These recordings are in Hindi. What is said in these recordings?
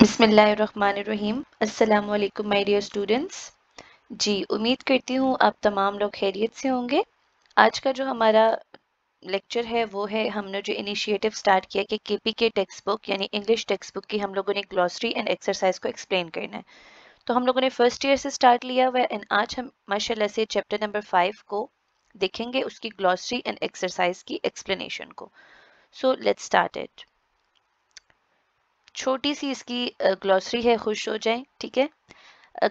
बिसमीम् अल्लाम माय डियर स्टूडेंट्स जी उम्मीद करती हूँ आप तमाम लोग खैरियत से होंगे आज का जो हमारा लेक्चर है वो है हमने जो इनिशिएटिव स्टार्ट किया कि K P K textbook यानी इंग्लिश टेक्स्ट बुक की हम लोगों ने ग्लॉसरी एंड एक्सरसाइज को एक्सप्लेन करना है तो हम लोगों ने फर्स्ट ईयर से स्टार्ट लिया हुआ है एंड आज हम माशाल्लाह से चैप्टर नंबर फाइव को देखेंगे उसकी ग्लॉसरी एंड एक्सरसाइज की एक्सप्लेनेशन को सो लेट्स स्टार्ट इट छोटी सी इसकी ग्लॉसरी है खुश हो जाए ठीक है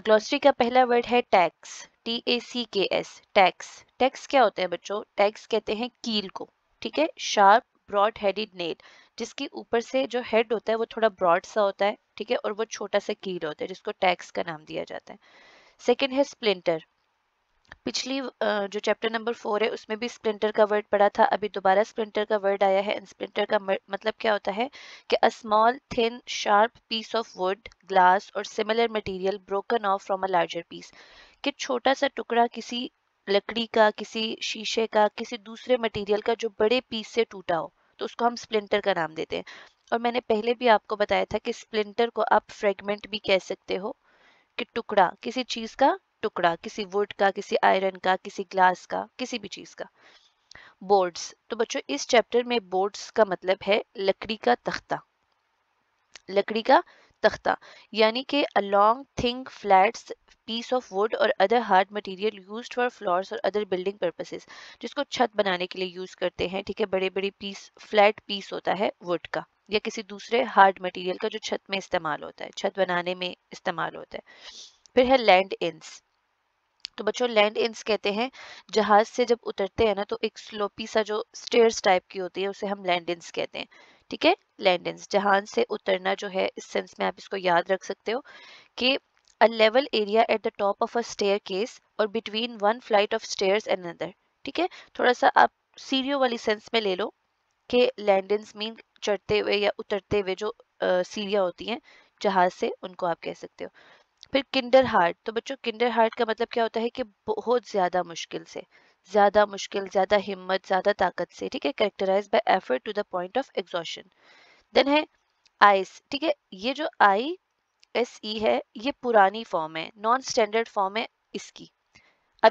ग्लॉसरी का पहला वर्ड है टैक्स टी ए सी के एस टैक्स टैक्स क्या होता है बच्चों टैक्स कहते हैं कील को ठीक है शार्प ब्रॉड हेडेड नेल जिसके ऊपर से जो हेड होता है वो थोड़ा ब्रॉड सा होता है ठीक है और वो छोटा सा कील होता है जिसको टैक्स का नाम दिया जाता है सेकेंड है स्प्लिंटर पिछली जो चैप्टर नंबर फोर है उसमें भी स्प्लिंटर का वर्ड पड़ा था अभी दोबारा स्प्लिंटर का वर्ड आया है एंड स्प्लिंटर का मतलब क्या होता है कि a small thin sharp piece of wood glass और similar material broken off from a larger piece कि छोटा सा टुकड़ा किसी लकड़ी का किसी शीशे का किसी दूसरे मटेरियल का जो बड़े पीस से टूटा हो तो उसको हम स्प्लिंटर का नाम देते हैं और मैंने पहले भी आपको बताया था कि स्प्लिंटर को आप फ्रेगमेंट भी कह सकते हो कि टुकड़ा किसी चीज़ का टुकड़ा किसी वुड का किसी आयरन का किसी ग्लास का किसी भी चीज़ का बोर्ड्स तो बच्चों इस चैप्टर में बोर्ड्स का मतलब है लकड़ी का तख्ता लकड़ी का तख्ता यानी कि a long flats piece of wood और other hard material used for floors और अदर बिल्डिंग पर्पसेस जिसको छत बनाने के लिए यूज़ करते हैं ठीक है बड़े बड़े पीस फ्लैट पीस होता है वुड का या किसी दूसरे हार्ड मटेरियल का जो छत में इस्तेमाल होता है छत बनाने में इस्तेमाल होता है फिर है लैंड इंस तो बच्चों लैंड इंस कहते हैं जहाज से जब उतरते हैं ना तो एक स्लोपी सा जो स्टेयर्स टाइप की होती है उसे हम लैंड इंस कहते हैं ठीक है लैंड इंस जहाज से उतरना जो है इस सेंस में आप इसको याद रख सकते हो कि a level area at the top of a staircase और between one flight of stair and other ठीक है थोड़ा सा आप सीरियो वाली सेंस में ले लो कि लैंड इंस मीन चढ़ते हुए या उतरते हुए जो सीरिया होती हैं जहाज से उनको आप कह सकते हो फिर किंडर हार्ट तो बच्चों किंडर हार्ट का मतलब क्या होता है कि बहुत ज़्यादा मुश्किल से ज़्यादा मुश्किल ज़्यादा हिम्मत ज़्यादा ताकत से ठीक है characterise by effort to the point of exhaustion then है आइस ठीक है ये जो आई एस ई है ये पुरानी फॉर्म है नॉन स्टैंडर्ड फॉर्म है इसकी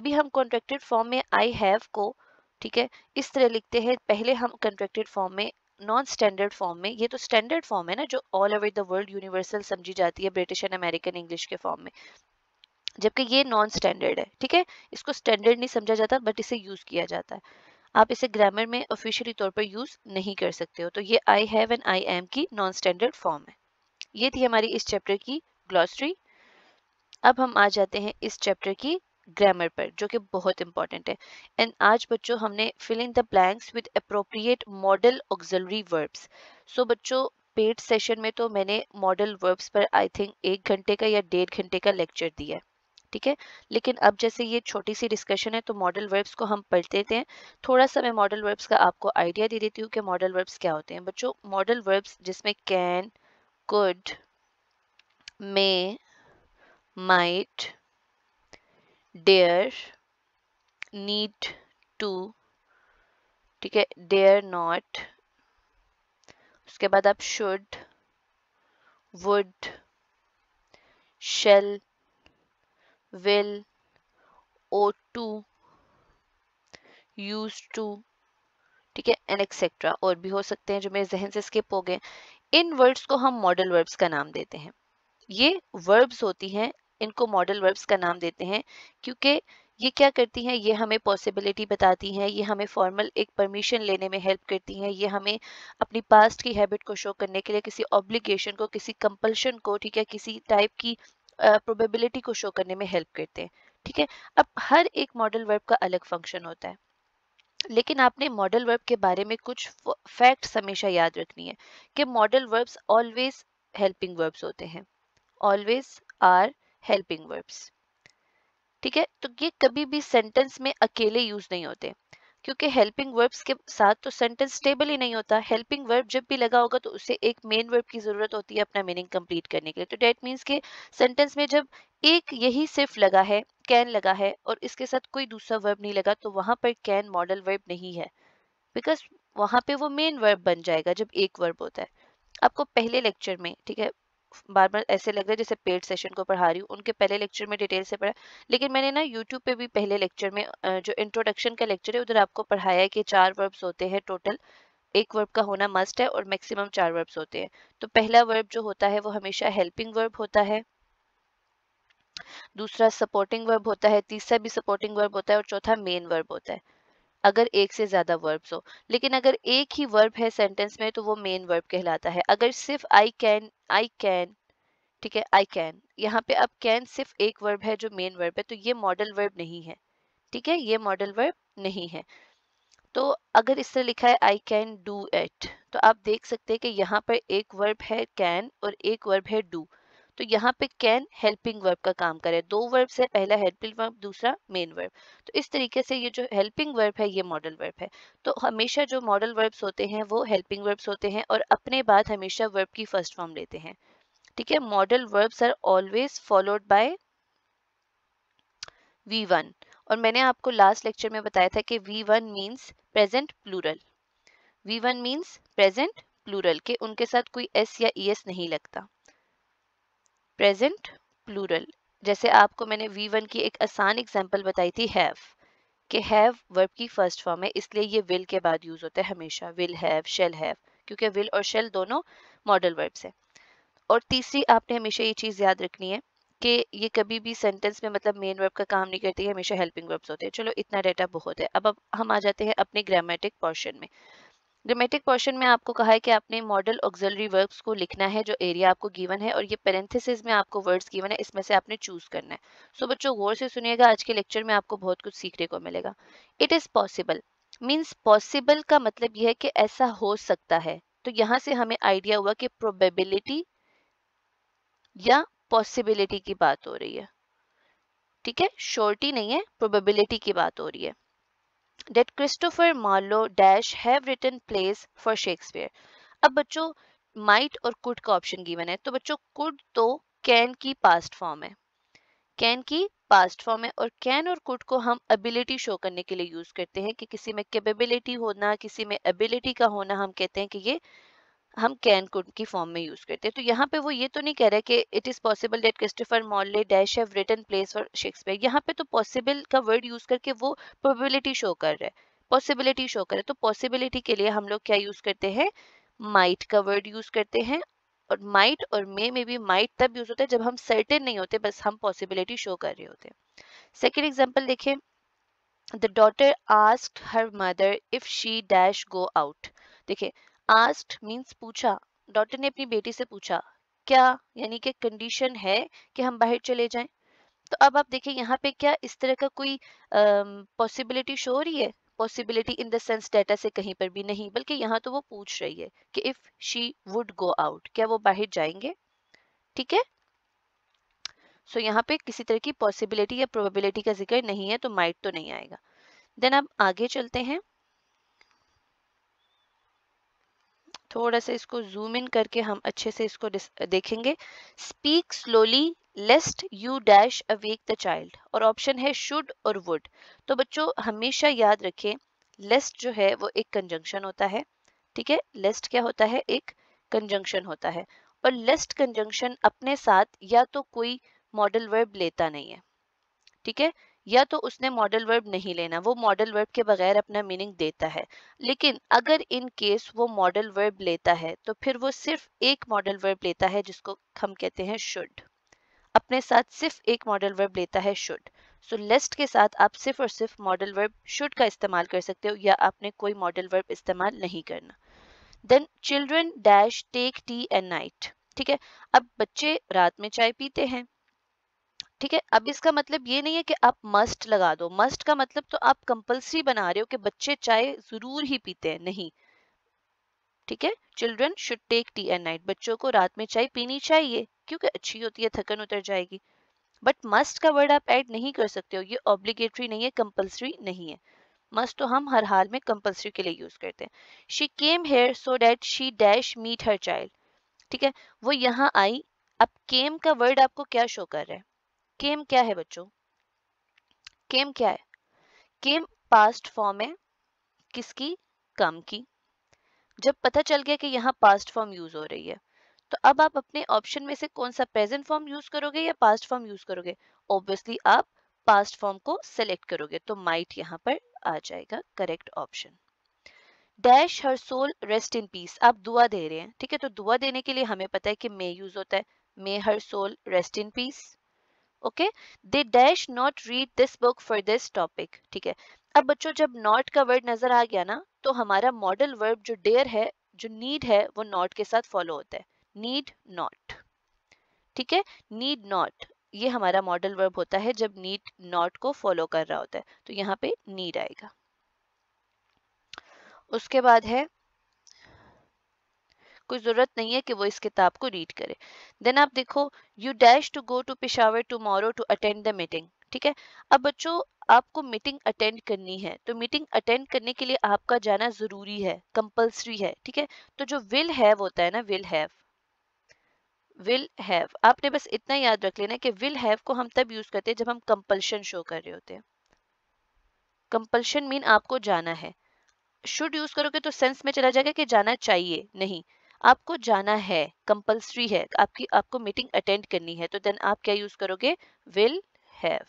अभी हम कॉन्ट्रेक्टेड फॉर्म में आई हैव को ठीक है इस तरह लिखते हैं पहले हम कॉन्ट्रेक्टेड फॉर्म में नॉन स्टैंडर्ड फॉर्म में ये तो स्टैंडर्ड फॉर्म है ना जो all over the world universal समझी जाती है ब्रिटिश एंड अमेरिकन इंग्लिश के फॉर्म में जबकि ये नॉन स्टैंडर्ड है ठीक है इसको स्टैंडर्ड नहीं समझा जाता बट इसे यूज़ किया जाता है आप इसे ग्रामर में ऑफिशियली तौर पर यूज़ नहीं कर सकते हो तो ये I have and I am की नॉन स्टैंडर्ड फॉर्म है ये थी हमारी इस चैप्टर की ग्लॉसरी अब हम आ जाते हैं इस चैप्टर की ग्रामर पर जो कि बहुत इंपॉर्टेंट है एंड आज बच्चों हमने filling the blanks with appropriate modal auxiliary verbs so बच्चों पेड सेशन में तो मैंने मॉडल वर्ब्स पर आई थिंक एक घंटे का या डेढ़ घंटे का लेक्चर दिया है ठीक है लेकिन अब जैसे ये छोटी सी डिस्कशन है तो मॉडल वर्ब्स को हम पढ़ देते हैं थोड़ा सा मैं मॉडल वर्ब्स का आपको आइडिया दे देती हूँ कि मॉडल वर्ब्स क्या होते हैं बच्चों मॉडल वर्ब्स जिसमें can could may might dare need to ठीक है डेयर नॉट उसके बाद आप should would shall will ought to use to ठीक है एंड एक्सेट्रा और भी हो सकते हैं जो मेरे जहन से स्किप हो गए इन वर्ड्स को हम मॉडल वर्ब्स का नाम देते हैं ये वर्ब्स होती हैं इनको मॉडल वर्ब्स का नाम देते हैं क्योंकि ये क्या करती हैं ये हमें पॉसिबिलिटी बताती हैं ये हमें फॉर्मल एक परमिशन लेने में हेल्प करती हैं ये हमें अपनी पास्ट की हैबिट को शो करने के लिए किसी ऑब्लिगेशन को किसी कंपल्शन को ठीक है किसी टाइप की प्रोबेबिलिटी uh, को शो करने में हेल्प करते हैं ठीक है अब हर एक मॉडल वर्ब का अलग फंक्शन होता है लेकिन आपने मॉडल वर्ब के बारे में कुछ फैक्ट्स हमेशा याद रखनी है कि modal verbs always helping verbs होते हैं ऑलवेज आर हेल्पिंग वर्ब्स ठीक है तो ये कभी भी सेंटेंस में अकेले यूज नहीं होते क्योंकि हेल्पिंग वर्ब्स के साथ तो सेंटेंस स्टेबल ही नहीं होता हेल्पिंग वर्ब जब भी लगा होगा तो उसे एक मेन वर्ब की ज़रूरत होती है अपना मीनिंग कंप्लीट करने के लिए तो डेट मीन्स के सेंटेंस में जब एक यही सिर्फ लगा है कैन लगा है और इसके साथ कोई दूसरा वर्ब नहीं लगा तो वहां पर कैन मॉडल वर्ब नहीं है बिकॉज वहां पे वो मेन वर्ब बन जाएगा जब एक वर्ब होता है आपको पहले लेक्चर में ठीक है बार बार ऐसे लग रहा है जैसे पेड सेशन को पढ़ा रही हूँ उनके पहले लेक्चर में डिटेल से पढ़ा लेकिन मैंने ना यूट्यूब पे भी पहले लेक्चर में जो इंट्रोडक्शन का लेक्चर है उधर आपको पढ़ाया है कि चार वर्ब्स होते हैं टोटल एक वर्ब का होना मस्ट है और मैक्सिमम चार वर्ब्स होते हैं तो पहला वर्ब जो होता है वो हमेशा हेल्पिंग वर्ब होता है दूसरा सपोर्टिंग वर्ब होता है तीसरा भी सपोर्टिंग वर्ब होता है और चौथा मेन वर्ब होता है अगर एक से ज़्यादा वर्ब्स हो लेकिन अगर एक ही वर्ब है सेंटेंस में तो वो मेन वर्ब कहलाता है अगर सिर्फ आई कैन आई कैन ठीक है आई कैन यहाँ पे अब कैन सिर्फ एक वर्ब है जो मेन वर्ब है तो ये मॉडल वर्ब नहीं है ठीक है ये मॉडल वर्ब नहीं है तो अगर इस तरह लिखा है आई कैन डू एट तो आप देख सकते हैं कि यहाँ पर एक वर्ब है कैन और एक वर्ब है डू तो यहाँ पे कैन हेल्पिंग वर्ब का काम करे दो वर्ब है पहला हेल्पिंग वर्ब दूसरा मेन वर्ब तो इस तरीके से ये जो हेल्पिंग वर्ब है ये मॉडल वर्ब है तो हमेशा जो मॉडल वर्ब्स होते हैं वो हेल्पिंग वर्ब्स होते हैं और अपने बाद हमेशा वर्ब की फर्स्ट फॉर्म लेते हैं ठीक है modal verbs are always followed by V one और मैंने आपको लास्ट लेक्चर में बताया था कि V one means present plural V one means present plural के उनके साथ कोई एस या ई एस नहीं लगता प्रेजेंट प्लूरल जैसे आपको मैंने V1 की एक आसान एग्जांपल बताई थी हैव कि हैव वर्ब की फर्स्ट फॉर्म है इसलिए ये विल के बाद यूज होता है हमेशा विल हैव शेल हैव क्योंकि विल और शेल दोनों मॉडल वर्ब्स हैं और तीसरी आपने हमेशा ये चीज़ याद रखनी है कि ये कभी भी सेंटेंस में मतलब मेन वर्ब का काम नहीं करती है हमेशा हेल्पिंग वर्ब्स होते हैं चलो इतना डाटा बहुत है अब अब हम आ जाते हैं अपने ग्रामेटिक पोर्शन में ग्रामेटिक पोर्शन में आपको कहा है कि आपने मॉडल ऑक्सिलरी वर्ब्स को लिखना है जो एरिया आपको गिवन है और ये पेरेंथिस में आपको वर्ड्स गिवन है इसमें से आपने चूज करना है सो so, बच्चों गौर से सुनिएगा आज के लेक्चर में आपको बहुत कुछ सीखने को मिलेगा it is possible means possible का मतलब यह है कि ऐसा हो सकता है तो यहाँ से हमें आइडिया हुआ कि प्रोबेबिलिटी या पॉसिबिलिटी की बात हो रही है ठीक है श्योरिटी नहीं है प्रोबेबिलिटी की बात हो रही है that Christopher Marlowe dash have written plays for Shakespeare अब बच्चों माइट और कुड का ऑप्शन गिवन है तो बच्चों कुड तो कैन की पास्ट फॉर्म है कैन की पास्ट फॉर्म है और कैन और कुड को हम एबिलिटी शो करने के लिए यूज करते हैं कि किसी में कैपेबिलिटी होना किसी में एबिलिटी का होना हम कहते हैं कि ये हम कैन कुड की फॉर्म में यूज करते हैं तो यहाँ पे वो ये तो नहीं कह रहे कि it is possible that Christopher Marlowe dash have written plays for Shakespeare यहाँ पे तो पॉसिबल का वर्ड यूज करके वो प्रोबेबिलिटी शो कर रहे पॉसिबिलिटी शो करे तो पॉसिबिलिटी के लिए हम लोग क्या यूज करते हैं माइट का वर्ड यूज करते हैं और माइट और मे में भी माइट तब यूज होता है जब हम सर्टेन नहीं होते बस हम पॉसिबिलिटी शो कर रहे होते हैं सेकेंड एग्जाम्पल देखें the daughter ask her mother if she dash go out देखिये आस्ट मीन्स पूछा डॉटर ने अपनी बेटी से पूछा क्या यानी कि कंडीशन है कि हम बाहर चले जाएं तो अब आप देखिए यहाँ पे क्या इस तरह का कोई पॉसिबिलिटी शो हो रही है पॉसिबिलिटी इन द सेंस डेटा से कहीं पर भी नहीं बल्कि यहाँ तो वो पूछ रही है कि if she would go out क्या वो बाहर जाएंगे ठीक है सो so, यहाँ पे किसी तरह की पॉसिबिलिटी या प्रोबेबिलिटी का जिक्र नहीं है तो माइट तो नहीं आएगा देन आप आगे चलते हैं थोड़ा सा इसको जूम इन करके हम अच्छे से इसको देखेंगे speak slowly lest you dash awake the child और ऑप्शन है शुड और वुड तो बच्चों हमेशा याद रखें लेस्ट जो है वो एक कंजंक्शन होता है ठीक है लेस्ट क्या होता है एक कंजंक्शन होता है और लेस्ट कंजंक्शन अपने साथ या तो कोई मॉडल वर्ब लेता नहीं है ठीक है या तो उसने मॉडल वर्ब नहीं लेना वो मॉडल वर्ब के बगैर अपना मीनिंग देता है लेकिन अगर इन केस वो मॉडल वर्ब लेता है तो फिर वो सिर्फ एक मॉडल वर्ब लेता है जिसको हम कहते हैं शुड अपने साथ सिर्फ एक मॉडल वर्ब लेता है शुड सो लेस्ट के साथ आप सिर्फ और सिर्फ मॉडल वर्ब शुड का इस्तेमाल कर सकते हो या आपने कोई मॉडल वर्ब इस्तेमाल नहीं करना then children dash take tea and night ठीक है अब बच्चे रात में चाय पीते हैं ठीक है अब इसका मतलब ये नहीं है कि आप मस्ट लगा दो मस्ट का मतलब तो आप कंपल्सरी बना रहे हो कि बच्चे चाय जरूर ही पीते हैं नहीं ठीक है children should take tea and night बच्चों को रात में चाय पीनी चाहिए क्योंकि अच्छी होती है थकन उतर जाएगी बट मस्ट का वर्ड आप ऐड नहीं कर सकते हो ये ऑब्लिगेटरी नहीं है कंपल्सरी नहीं है मस्ट तो हम हर हाल में कंपल्सरी के लिए यूज करते हैं she came here so that she dash meet her child ठीक है वो यहाँ आई अब केम का वर्ड आपको क्या शो कर रहा है केम क्या है बच्चों केम क्या है केम पास्ट फॉर्म है किसकी कम की जब पता चल गया कि यहाँ पास्ट फॉर्म यूज हो रही है तो अब आप अपने ऑप्शन में से कौन सा प्रेजेंट फॉर्म यूज करोगे या पास्ट फॉर्म यूज करोगे ऑब्वियसली आप पास्ट फॉर्म को सेलेक्ट करोगे तो माइट यहाँ पर आ जाएगा correct option dash her soul rest in peace आप दुआ दे रहे हैं ठीक है तो दुआ देने के लिए हमें पता है कि मे यूज होता है may her soul rest in peace okay they dash not read this book for this topic ठीक है अब बच्चों जब नॉट का वर्ड नजर आ गया ना तो हमारा मॉडल वर्ब जो डेयर है जो नीड है वो नॉट के साथ फॉलो होता है नीड नॉट ठीक है नीड नॉट ये हमारा मॉडल वर्ब होता है जब नीड नॉट को फॉलो कर रहा होता है तो यहाँ पे नीड आएगा उसके बाद है कोई ज़रूरत नहीं है कि वो इस किताब को रीड करे देन आप देखो you dash to go to Peshawar tomorrow to attend the meeting ठीक है अब बच्चों आपको मीटिंग अटेंड करनी है तो मीटिंग अटेंड करने के लिए आपका जाना ज़रूरी है कंपलसरी है ठीक है तो जो विल हैव होता है ना विल हैव विल हैव आपने बस इतना याद रख लेना कि विल हैव को हम तब यूज़ करते हैं जब हम कंपल्शन शो कर रहे होते हैं कंपल्शन मीन आपको जाना है शुड यूज़ करोगे तो सेंस में चला जाएगा कि जाना चाहिए नहीं आपको जाना है कंपल्सरी है आपकी आपको मीटिंग अटेंड करनी है तो देन आप क्या यूज करोगे विल हैव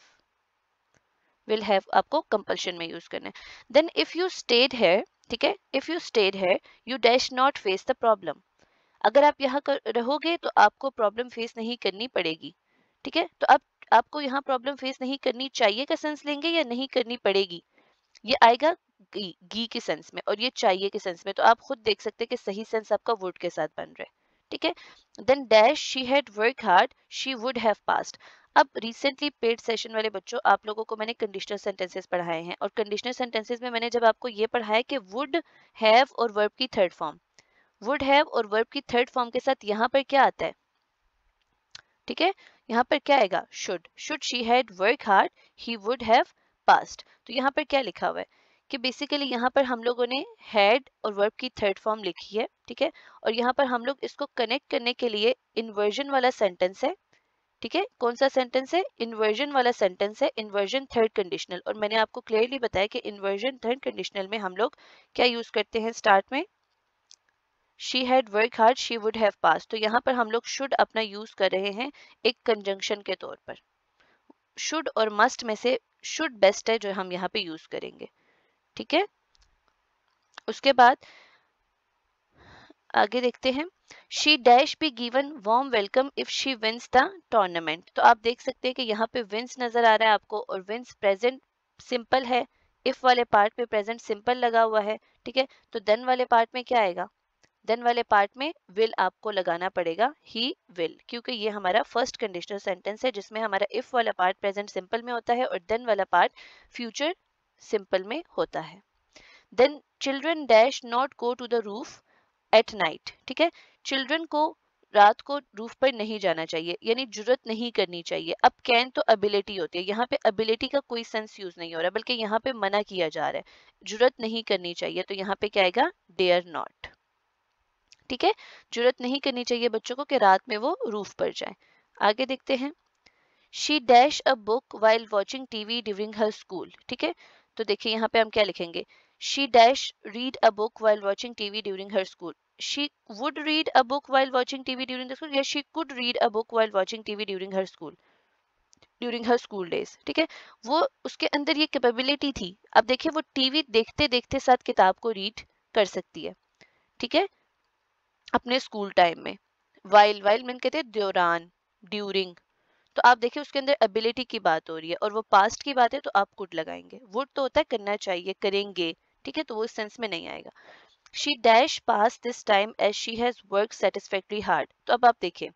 विल हैव आपको कंपल्शन में यूज करना है देन इफ यू स्टेड है ठीक है इफ यू स्टेड है you dash not face the problem अगर आप यहाँ रहोगे तो आपको प्रॉब्लम फेस नहीं करनी पड़ेगी ठीक है तो आप आपको यहाँ प्रॉब्लम फेस नहीं करनी चाहिए का सेंस लेंगे या नहीं करनी पड़ेगी ये आएगा घी के सेंस में और ये चाहिए के सेंस में तो आप खुद देख सकते हैं कि सही सेंस आपका वुड के साथ बन रहा है ठीक है then dash she had work hard she would have passed अब रिसेंटली पेड सेशन वाले बच्चों आप लोगों को मैंने कंडीशनल सेंटेंसेस पढ़ाए हैं और कंडीशनल सेंटेंसेस में मैंने जब आपको ये पढ़ाया कि वुड हैव और वर्ब की थर्ड फॉर्म वुड हैव और वर्ब की थर्ड फॉर्म के साथ यहाँ पर क्या आता है ठीक है यहाँ पर क्या आएगा should should she had work hard he would have passed तो यहाँ पर क्या लिखा हुआ है कि बेसिकली यहाँ पर हम लोगों ने हेड और वर्ब की थर्ड फॉर्म लिखी है ठीक है और यहाँ पर हम लोग इसको कनेक्ट करने के लिए इन्वर्जन वाला सेंटेंस है ठीक है कौन सा सेंटेंस है इन्वर्जन वाला सेंटेंस है इन्वर्जन थर्ड कंडीशनल और मैंने आपको क्लियरली बताया कि इन्वर्जन थर्ड कंडीशनल में हम लोग क्या यूज करते हैं स्टार्ट में she had work hard she would have pass तो यहाँ पर हम लोग शुड अपना यूज कर रहे हैं एक कंजंक्शन के तौर पर शुड और मस्ट में से शुड बेस्ट है जो हम यहाँ पे यूज करेंगे ठीक है उसके बाद आगे देखते हैं she dash be given warm welcome if she wins the tournament तो आप देख सकते हैं कि यहाँ पे विंस नजर आ रहा है आपको और विंस प्रेजेंट सिंपल है इफ वाले पार्ट में प्रेजेंट सिंपल लगा हुआ है ठीक है तो देन वाले पार्ट में क्या आएगा देन वाले पार्ट में विल आपको लगाना पड़ेगा ही विल क्योंकि ये हमारा फर्स्ट कंडीशनल सेंटेंस है जिसमें हमारा इफ वाला पार्ट प्रेजेंट सिंपल में होता है और देन वाला पार्ट फ्यूचर सिंपल में होता है then children dash not go to the roof at night ठीक है चिल्ड्रन को रात को रूफ पर नहीं जाना चाहिए यानी जरूरत नहीं करनी चाहिए अब कैन तो अबिलिटी होती है यहाँ पे अबिलिटी का कोई सेंस यूज नहीं हो रहा बल्कि यहाँ पे मना किया जा रहा है जरूरत नहीं करनी चाहिए तो यहाँ पे क्या आएगा डेयर नॉट ठीक है जरूरत नहीं करनी चाहिए बच्चों को कि रात में वो रूफ पर जाए आगे देखते हैं she dash a book while watching TV during her school ठीक है तो देखिए यहाँ पे हम क्या लिखेंगे she dash read a book while watching TV during her school she would read a book while watching TV during school या she could read a book while watching TV during her school during her school days ठीक है वो उसके अंदर ये कैपेबिलिटी थी अब देखिए वो टीवी देखते देखते साथ किताब को रीड कर सकती है ठीक है अपने स्कूल टाइम में वाइल वाइल मैंने कहते हैं दौरान ड्यूरिंग तो आप देखिए उसके अंदर एबिलिटी की बात हो रही है और वो पास्ट की बात है तो आप कुड लगाएंगे वुड तो होता है करना चाहिए करेंगे ठीक है तो वो इस सेंस में नहीं आएगा she dash pass this time as she has work satisfactory hard तो अब आप देखिए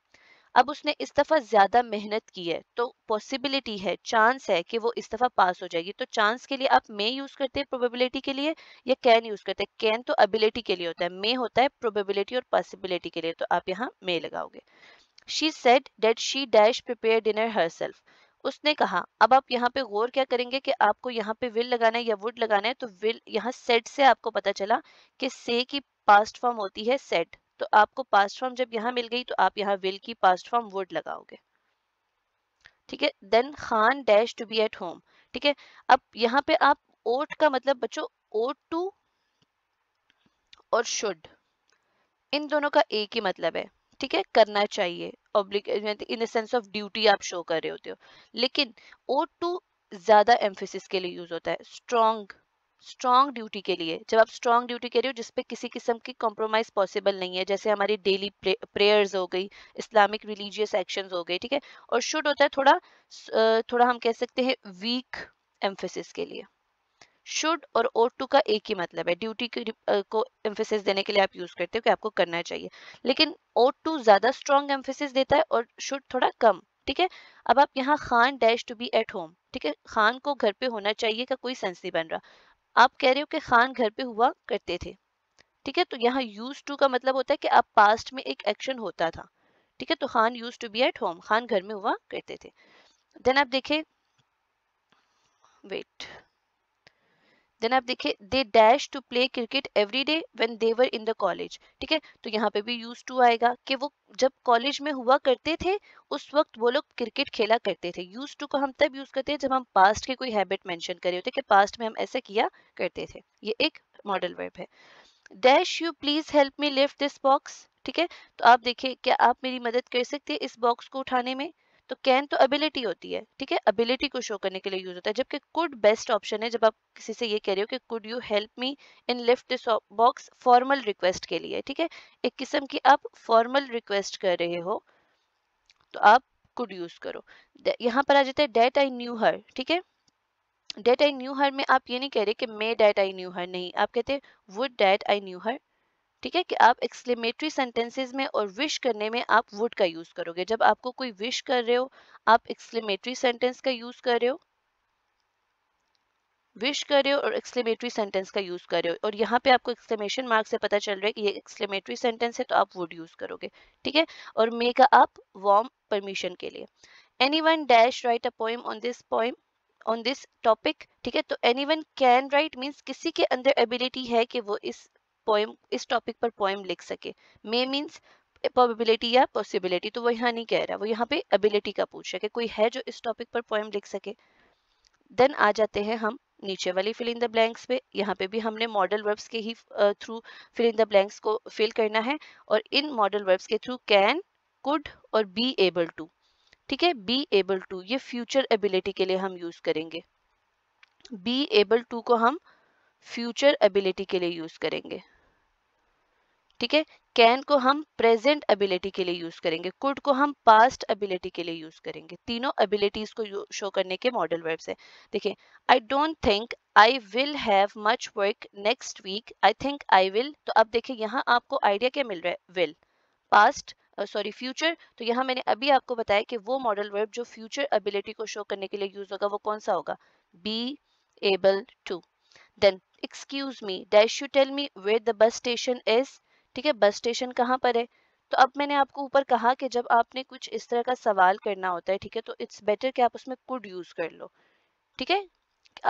अब उसने इस दफ़ा ज़्यादा मेहनत की है तो पॉसिबिलिटी है चांस है कि वो इस दफ़ा पास हो जाएगी तो चांस के लिए आप मे यूज़ करते हैं प्रोबेबिलिटी के लिए या कैन यूज़ करते हैं कैन तो एबिलिटी के लिए होता है मे होता है प्रोबेबिलिटी और पॉसिबिलिटी के लिए तो आप यहाँ मे लगाओगे she said that she dash prepare dinner herself उसने कहा अब आप यहाँ पे गौर क्या करेंगे कि आपको यहाँ पे विल लगाना है या वुड लगाना है तो विल यहाँ सेट से आपको पता चला कि से की पास्ट फॉर्म होती है सेट तो आपको पास्ट फॉर्म जब यहाँ मिल गई तो आप यहाँ विल की पास्ट फॉर्म वुड लगाओगे ठीक है then Khan dash to be at home ठीक है अब यहाँ पे आप ओट का मतलब बच्चों ओट टू और शुड इन दोनों का एक ही मतलब है ठीक है करना चाहिए in the sense of duty आप शो कर रहे होते हो लेकिन ओ टू ज्यादा एम्फोसिस के लिए यूज होता है स्ट्रॉन्ग स्ट्रॉन्ग ड्यूटी के लिए जब आप स्ट्रॉन्ग ड्यूटी कह रहे हो जिसपे किसी किस्म की कॉम्प्रोमाइज पॉसिबल नहीं है जैसे हमारी डेली प्रेयर्स हो गई इस्लामिक रिलीजियस एक्शन हो गए ठीक है और शुड होता है थोड़ा थोड़ा हम कह सकते हैं वीक एम्फेसिस के लिए शुड और ओ टू का एक ही मतलब है ड्यूटी को एम्फेसिस देने के लिए आप यूज करते हो कि आपको करना चाहिए लेकिन ओ टू ज्यादा स्ट्रॉन्ग एम्फेसिस देता है और शुड थोड़ा कम ठीक है अब आप यहाँ Khan dash to be at home ठीक है खान को घर पे होना चाहिए का कोई सेंस नहीं बन रहा आप कह रहे हो कि खान घर पे हुआ करते थे ठीक है तो यहाँ यूज टू का मतलब होता है कि आप पास्ट में एक एक्शन होता था ठीक है तो Khan use to be at home Khan घर में हुआ करते थे देन आप देखें वेट देन आप देखिए they dash to play cricket every day when they were in the college ठीक है तो यहाँ पे भी यूज टू आएगा कि वो जब कॉलेज में हुआ करते थे उस वक्त वो लोग क्रिकेट खेला करते थे यूज टू को हम तब यूज करते हैं जब हम पास्ट के कोई हैबिट मैंशन करे होते कि पास्ट में हम ऐसा किया करते थे ये एक मॉडल वर्ब है dash you please help me lift this box ठीक है तो आप देखिए क्या आप मेरी मदद कर सकते हैं इस बॉक्स को उठाने में तो कैन तो अबिलिटी होती है ठीक है अबिलिटी को शो करने के लिए यूज होता है जबकि कुड बेस्ट ऑप्शन है जब आप किसी से ये कह रहे हो कि could you help me in lift this box formal request के लिए ठीक है एक किस्म की आप फॉर्मल रिक्वेस्ट कर रहे हो तो आप कुड यूज करो यहाँ पर आ जाता है डेट आई न्यू हर ठीक है डेट आई न्यू हर में आप ये नहीं कह रहे कि मे डेट आई न्यू हर नहीं आप कहते would that I knew her ठीक है कि आप एक्सक्लेमेटरी सेंटेंसेज में और विश करने में आप वुड का यूज़ करोगे जब आपको कोई विश कर रहे हो आप एक्सक्लेमेटरी सेंटेंस का यूज़ कर रहे हो विश कर रहे हो और एक्सक्लेमेटरी सेंटेंस का यूज़ कर रहे हो और यहाँ पे आपको एक्सक्लेमेशन मार्क से पता चल रहा है कि ये एक्सक्लेमेटरी सेंटेंस है तो आप वुड यूज़ करोगे ठीक है और मे का आप वॉर्म परमिशन के लिए anyone dash write a poem on this poem on this topic ठीक है तो anyone can write means किसी के अंदर एबिलिटी है कि वो इस पोएम इस टॉपिक पर पोएम लिख सके मे मीन्स प्रोबेबिलिटी या पॉसिबिलिटी तो वो यहाँ नहीं कह रहा वो यहाँ पे एबिलिटी का पूछ रहा कि कोई है जो इस टॉपिक पर पोएम लिख सके देन आ जाते हैं हम नीचे वाली फिल इन द ब्लैंक्स पे यहाँ पे भी हमने मॉडल वर्ब्स के ही through fill in the blanks को फिल करना है और इन मॉडल वर्ब्स के थ्रू कैन कुड और बी एबल टू ठीक है बी एबल टू ये फ्यूचर एबिलिटी के लिए हम यूज करेंगे बी एबल टू को हम फ्यूचर एबिलिटी के लिए यूज करेंगे ठीक है कैन को हम प्रेजेंट एबिलिटी के लिए यूज करेंगे कुड को हम पास्ट एबिलिटी के लिए यूज करेंगे तीनों एबिलिटीज को शो करने के मॉडल वर्ब्स हैं देखिए I don't think I will have much work next week I think I will तो अब देखिए यहाँ आपको आइडिया क्या मिल रहा है विल पास्ट सॉरी फ्यूचर तो यहाँ मैंने अभी आपको बताया कि वो मॉडल वर्ब जो फ्यूचर एबिलिटी को शो करने के लिए यूज होगा वो कौन सा होगा be able to then excuse me dash you tell me where the bus station is ठीक है बस स्टेशन कहाँ पर है तो अब मैंने आपको ऊपर कहा कि जब आपने कुछ इस तरह का सवाल करना होता है ठीक है तो इट्स बेटर कि आप उसमें कुड यूज़ कर लो ठीक है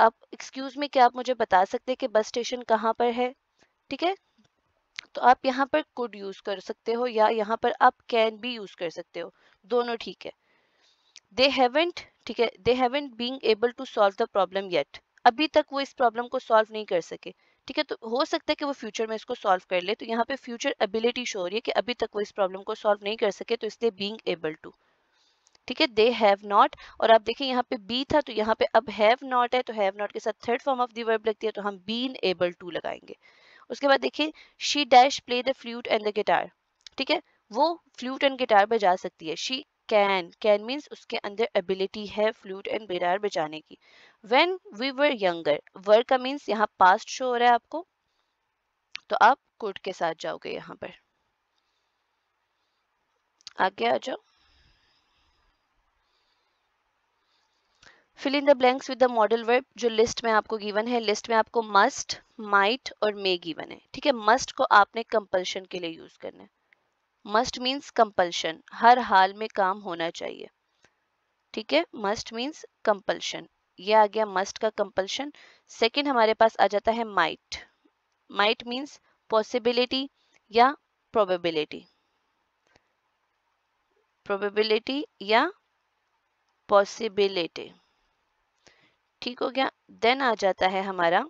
आप एक्सक्यूज़ में क्या आप मुझे बता सकते हैं कि बस स्टेशन कहाँ पर है ठीक है तो आप यहाँ पर कुड यूज़ कर सकते हो या यहाँ पर आप कैन भी यूज़ कर सकते हो दोनों ठीक है दे हैवेंट ठीक है they haven't being able to solve the problem yet अभी तक वो इस प्रॉब्लम को सॉल्व नहीं कर सके ठीक है तो हो सकता है कि वो फ्यूचर में इसको सॉल्व कर ले तो यहाँ पे फ्यूचर एबिलिटी शो हो रही है कि अभी तक वो इस प्रॉब्लम को सॉल्व नहीं कर सके तो इसलिए बींग एबल टू ठीक है दे हैव नॉट और आप देखें यहाँ पे बी था तो यहाँ पे अब हैव नॉट है तो हैव नॉट के साथ third form of the verb लगती है तो हम बीन एबल टू लगाएंगे उसके बाद देखिए she dash play the flute and the guitar ठीक है वो फ्लूट एंड गिटार बजा सकती है शी कैन कैन मीन्स उसके अंदर एबिलिटी है फ्लूट एंड बेरार बजाने की when we were younger were का मीन्स यहाँ पास्ट शो हो रहा है आपको तो आप कुड के साथ जाओगे यहाँ पर आगे आ जाओ fill in the blanks with the modal verb जो लिस्ट में आपको गिवन है लिस्ट में आपको मस्ट माइट और मे गिवन है ठीक है मस्ट को आपने कंपल्शन के लिए यूज करना है मस्ट मीन्स कंपल्शन हर हाल में काम होना चाहिए ठीक है मस्ट मीन्स कंपल्शन ये आ गया मस्ट का कंपल्शन सेकेंड हमारे पास आ जाता है माइट माइट मीन्स पॉसिबिलिटी या प्रोबेबिलिटी प्रोबेबिलिटी या पॉसिबिलिटी ठीक हो गया देन आ जाता है हमारा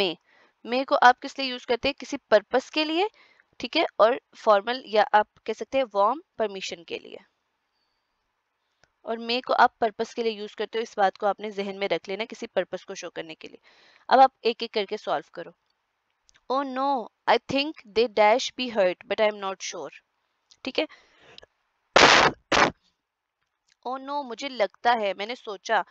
मे मे को आप किस लिए यूज करते हैं किसी पर्पस के लिए ठीक है और फॉर्मल या आप कह सकते हैं वॉर्म परमिशन के लिए और मे को आप पर्पस के लिए यूज करते हो इस बात को आपने जहन में रख लेना किसी पर्पस को शो करने के लिए अब आप एक एक करके सॉल्व करो oh no I think they dash be hurt but I am not sure ठीक है ओ oh नो मुझे लगता है मैंने सोचा